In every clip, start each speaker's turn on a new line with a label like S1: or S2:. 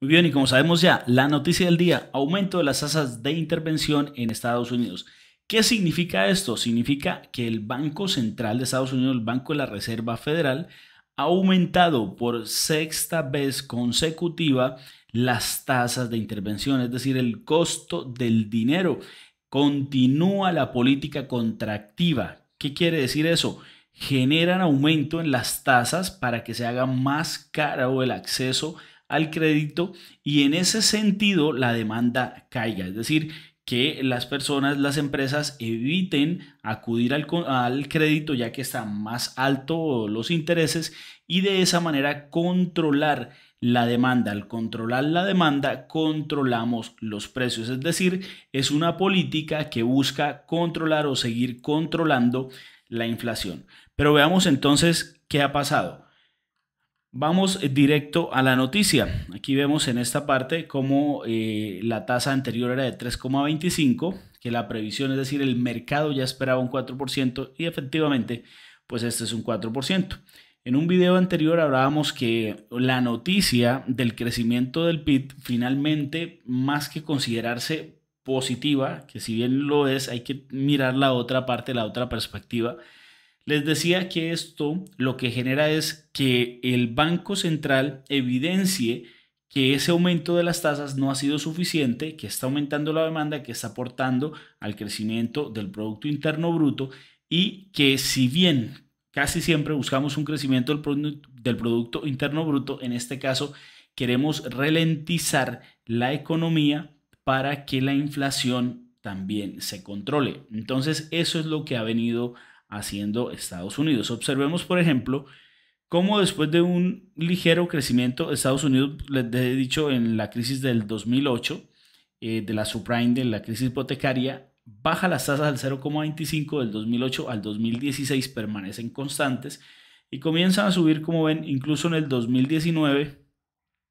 S1: Muy bien, y como sabemos ya, la noticia del día, aumento de las tasas de intervención en Estados Unidos. ¿Qué significa esto? Significa que el Banco Central de Estados Unidos, el Banco de la Reserva Federal, ha aumentado por sexta vez consecutiva las tasas de intervención, es decir, el costo del dinero. Continúa la política contractiva. ¿Qué quiere decir eso? Generan aumento en las tasas para que se haga más caro el acceso al crédito y en ese sentido la demanda caiga. Es decir, que las personas, las empresas eviten acudir al, crédito ya que están más alto los intereses y de esa manera controlar la demanda. Al controlar la demanda, controlamos los precios. Es decir, es una política que busca controlar o seguir controlando la inflación. Pero veamos entonces qué ha pasado. Vamos eh, directo a la noticia. Aquí vemos en esta parte cómo eh, la tasa anterior era de 3,25, que la previsión, es decir, el mercado ya esperaba un 4% y efectivamente, pues este es un 4%. En un video anterior hablábamos que la noticia del crecimiento del PIB finalmente, más que considerarse positiva, que si bien lo es, hay que mirar la otra parte, la otra perspectiva les decía que esto lo que genera es que el Banco Central evidencie que ese aumento de las tasas no ha sido suficiente, que está aumentando la demanda, que está aportando al crecimiento del Producto Interno Bruto y que si bien casi siempre buscamos un crecimiento del, Producto Interno Bruto. En este caso, queremos ralentizar la economía para que la inflación también se controle. Entonces, eso es lo que ha venido haciendo Estados Unidos. Observemos, por ejemplo, cómo después de un ligero crecimiento, Estados Unidos, les he dicho en la crisis del 2008, eh, de la subprime, de la crisis hipotecaria, baja las tasas al 0,25 del 2008 al 2016, permanecen constantes y comienzan a subir, como ven, incluso en el 2019,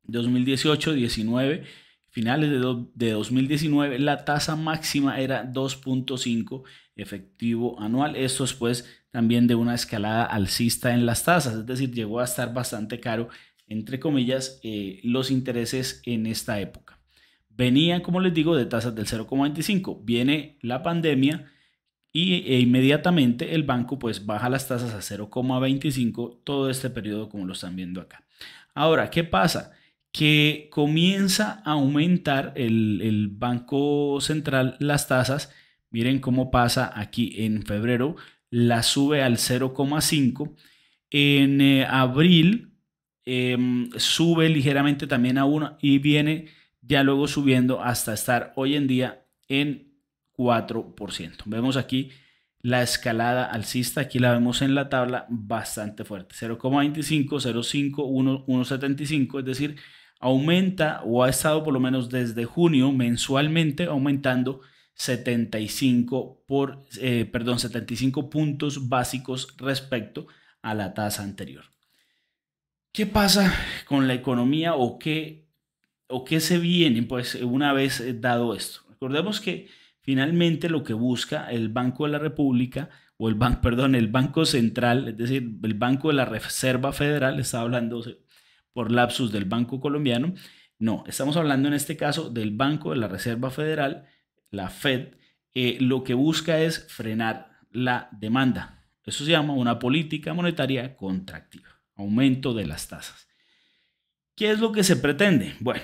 S1: 2018, 19, finales de, de 2019, la tasa máxima era 2.5 efectivo anual. Esto pues también de una escalada alcista en las tasas, es decir, llegó a estar bastante caro, entre comillas, eh, los intereses en esta época. Venían, como les digo, de tasas del 0,25. Viene la pandemia y e inmediatamente el banco pues baja las tasas a 0,25 todo este periodo como lo están viendo acá. Ahora, ¿qué pasa? Que comienza a aumentar el, el Banco Central las tasas Miren cómo pasa aquí en febrero, la sube al 0,5. En eh, abril em, sube ligeramente también a 1 y viene ya luego subiendo hasta estar hoy en día en 4%. Vemos aquí la escalada alcista, aquí la vemos en la tabla bastante fuerte, 0,25, 0,5, 1,75, es decir, aumenta o ha estado por lo menos desde junio mensualmente aumentando 75 por, eh, perdón, 75 puntos básicos respecto a la tasa anterior. ¿Qué pasa con la economía o qué, o qué se viene pues, eh, una vez eh, dado esto? Recordemos que finalmente lo que busca el Banco de la República o el, banco perdón, el Banco Central, es decir, el Banco de la Reserva Federal, está hablando por lapsus del Banco Colombiano, no, estamos hablando en este caso del Banco de la Reserva Federal, la Fed, eh, lo que busca es frenar la demanda. Eso se llama una política monetaria contractiva, aumento de las tasas. ¿Qué es lo que se pretende? Bueno,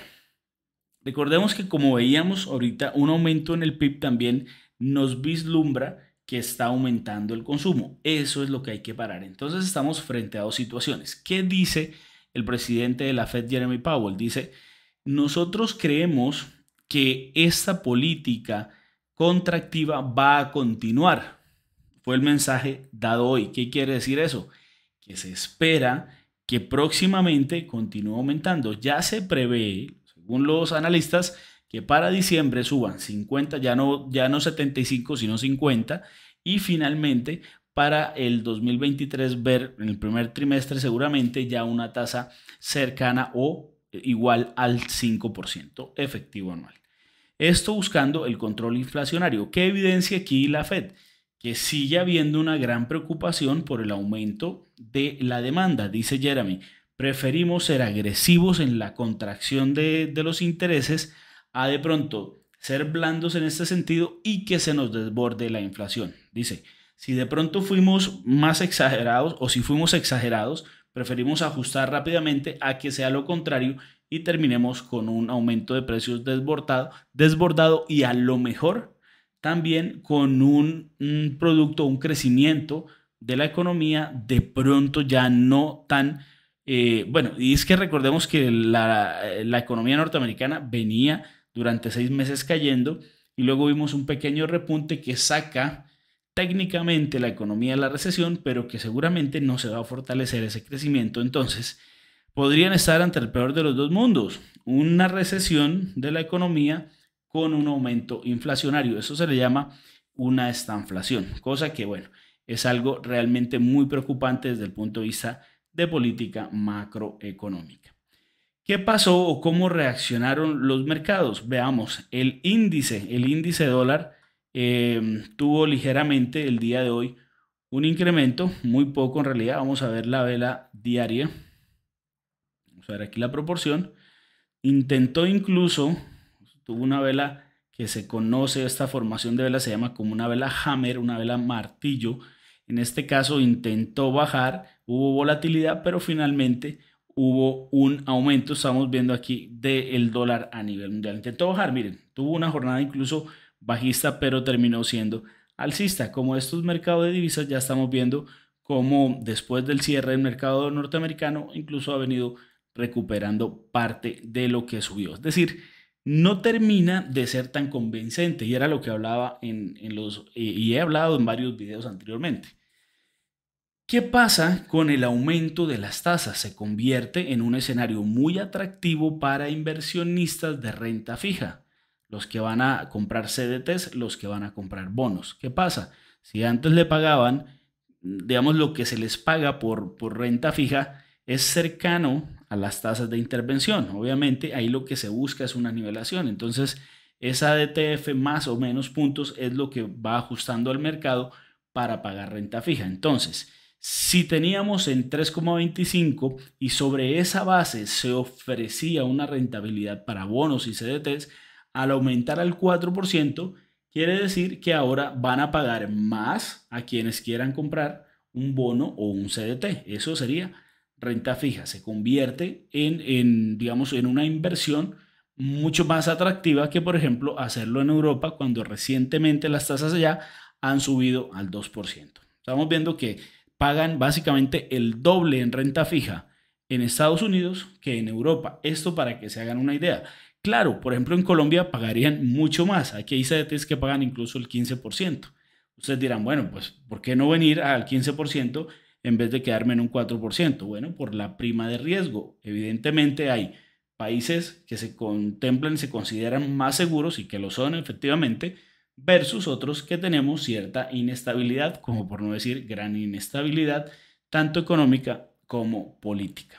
S1: recordemos que como veíamos ahorita, un aumento en el PIB también nos vislumbra que está aumentando el consumo. Eso es lo que hay que parar. Entonces estamos frente a dos situaciones. ¿Qué dice el presidente de la Fed, Jeremy Powell? Dice, nosotros creemos que esta política contractiva va a continuar. Fue el mensaje dado hoy. ¿Qué quiere decir eso? Que se espera que próximamente continúe aumentando. Ya se prevé, según los analistas, que para diciembre suban 50, ya no, ya no 75, sino 50, y finalmente para el 2023 ver en el primer trimestre seguramente ya una tasa cercana o igual al 5% efectivo anual. Esto buscando el control inflacionario. ¿Qué evidencia aquí la Fed? Que sigue habiendo una gran preocupación por el aumento de la demanda, dice Jeremy. Preferimos ser agresivos en la contracción de, de los intereses a de pronto ser blandos en este sentido y que se nos desborde la inflación. Dice, si de pronto fuimos más exagerados o si fuimos exagerados, Preferimos ajustar rápidamente a que sea lo contrario y terminemos con un aumento de precios desbordado, desbordado y a lo mejor también con un, producto, un crecimiento de la economía de pronto ya no tan... Eh, bueno, y es que recordemos que la, la economía norteamericana venía durante seis meses cayendo y luego vimos un pequeño repunte que saca técnicamente la economía de la recesión, pero que seguramente no se va a fortalecer ese crecimiento. Entonces, podrían estar ante el peor de los dos mundos, una recesión de la economía con un aumento inflacionario. Eso se le llama una estanflación, cosa que, bueno, es algo realmente muy preocupante desde el punto de vista de política macroeconómica. ¿Qué pasó o cómo reaccionaron los mercados? Veamos, el índice, el índice dólar Em, tuvo ligeramente el día de hoy un incremento, muy poco en realidad. Vamos a ver la vela diaria. Vamos a ver aquí la proporción. Intentó incluso, tuvo una vela que se conoce, esta formación de vela se llama como una vela hammer, una vela martillo. En este caso intentó bajar, hubo volatilidad, pero finalmente hubo un aumento, estamos viendo aquí, del dólar a nivel mundial. Intentó bajar, miren, tuvo una jornada incluso bajista, pero terminó siendo alcista. Como estos mercados de divisas ya estamos viendo cómo después del cierre del mercado norteamericano incluso ha venido recuperando parte de lo que subió. Es decir, no termina de ser tan convincente y era lo que hablaba en, los eh, y he hablado en varios videos anteriormente. ¿Qué pasa con el aumento de las tasas? Se convierte en un escenario muy atractivo para inversionistas de renta fija los que van a comprar CDTs, los que van a comprar bonos. ¿Qué pasa? Si antes le pagaban, digamos, lo que se les paga por, por renta fija es cercano a las tasas de intervención. Obviamente, ahí lo que se busca es una nivelación. Entonces, esa DTF más o menos puntos es lo que va ajustando al mercado para pagar renta fija. Entonces, si teníamos en 3,25 y sobre esa base se ofrecía una rentabilidad para bonos y CDTs, al aumentar al 4%, quiere decir que ahora van a pagar más a quienes quieran comprar un bono o un CDT. Eso sería renta fija. Se convierte en, digamos, en una inversión mucho más atractiva que, por ejemplo, hacerlo en Europa cuando recientemente las tasas allá han subido al 2%. Estamos viendo que pagan básicamente el doble en renta fija en Estados Unidos que en Europa. Esto para que se hagan una idea. Claro, por ejemplo, en Colombia pagarían mucho más. Aquí hay CDTs que pagan incluso el 15%. Ustedes dirán, bueno, pues, ¿por qué no venir al 15% en vez de quedarme en un 4%? Bueno, por la prima de riesgo. Evidentemente hay países que se contemplan, se consideran más seguros y que lo son efectivamente, versus otros que tenemos cierta inestabilidad, como por no decir gran inestabilidad, tanto económica como política.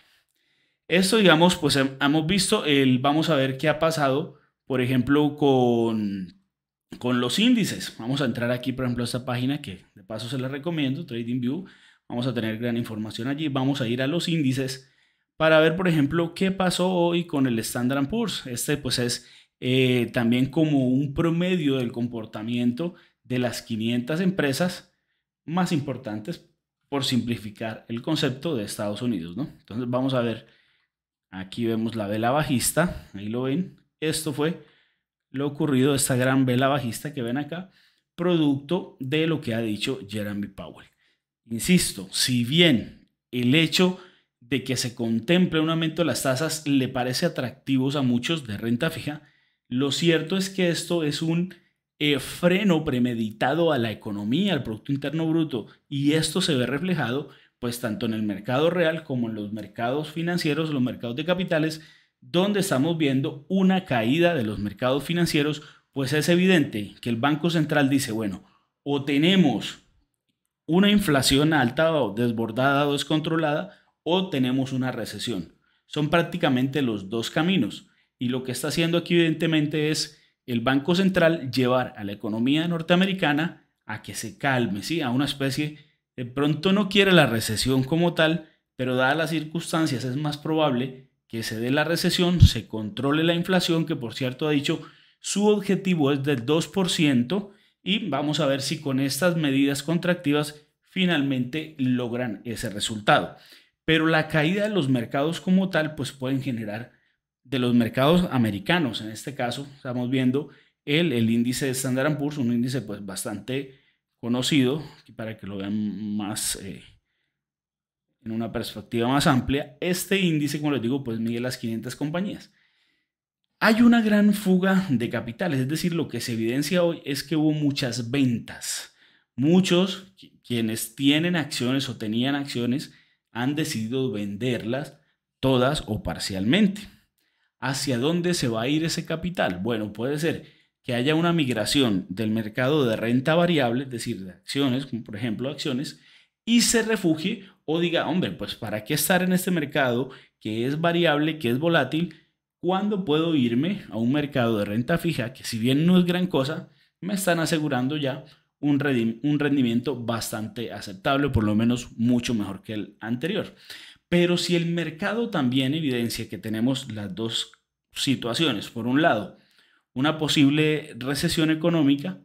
S1: Esto, digamos, pues hemos visto, el, vamos a ver qué ha pasado, por ejemplo, con, con los índices. Vamos a entrar aquí, por ejemplo, a esta página que de paso se la recomiendo, TradingView. Vamos a tener gran información allí. Vamos a ir a los índices para ver, por ejemplo, qué pasó hoy con el Standard Poor's. Este, pues, es eh, también como un promedio del comportamiento de las 500 empresas más importantes, por simplificar el concepto de Estados Unidos, ¿no? Entonces, vamos a ver Aquí vemos la vela bajista, ahí lo ven. Esto fue lo ocurrido de esta gran vela bajista que ven acá, producto de lo que ha dicho Jeremy Powell. Insisto, si bien el hecho de que se contemple un aumento de las tasas le parece atractivo a muchos de renta fija, lo cierto es que esto es un eh, freno premeditado a la economía, al Producto Interno Bruto, y esto se ve reflejado pues tanto en el mercado real como en los mercados financieros, los mercados de capitales, donde estamos viendo una caída de los mercados financieros, pues es evidente que el Banco Central dice, bueno, o tenemos una inflación alta o desbordada o descontrolada, o tenemos una recesión. Son prácticamente los dos caminos. Y lo que está haciendo aquí evidentemente es el Banco Central llevar a la economía norteamericana a que se calme, ¿sí? a una especie de pronto no quiere la recesión como tal, pero dadas las circunstancias es más probable que se dé la recesión, se controle la inflación, que por cierto ha dicho su objetivo es del 2%, y vamos a ver si con estas medidas contractivas finalmente logran ese resultado. Pero la caída de los mercados como tal, pues pueden generar de los mercados americanos, en este caso estamos viendo el, el índice de Standard Poor's, un índice pues bastante conocido, para que lo vean más eh, en una perspectiva más amplia, este índice, como les digo, pues mide las 500 compañías. Hay una gran fuga de capitales, es decir, lo que se evidencia hoy es que hubo muchas ventas. Muchos quienes tienen acciones o tenían acciones han decidido venderlas todas o parcialmente. ¿Hacia dónde se va a ir ese capital? Bueno, puede ser que haya una migración del mercado de renta variable, es decir, de acciones, como por ejemplo acciones, y se refugie o diga, hombre, pues para qué estar en este mercado que es variable, que es volátil, cuando puedo irme a un mercado de renta fija, que si bien no es gran cosa, me están asegurando ya un, un rendimiento bastante aceptable, por lo menos mucho mejor que el anterior. Pero si el mercado también evidencia que tenemos las dos situaciones, por un lado, una posible recesión económica,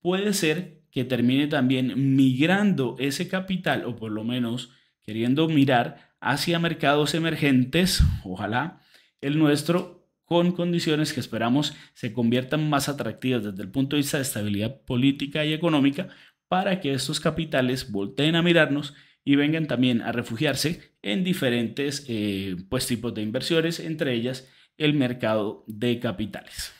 S1: puede ser que termine también migrando ese capital, o por lo menos queriendo mirar hacia mercados emergentes, ojalá el nuestro, con condiciones que esperamos se conviertan más atractivas desde el punto de vista de estabilidad política y económica, para que estos capitales volteen a mirarnos y vengan también a refugiarse en diferentes eh, pues, tipos de inversiones, entre ellas el mercado de capitales.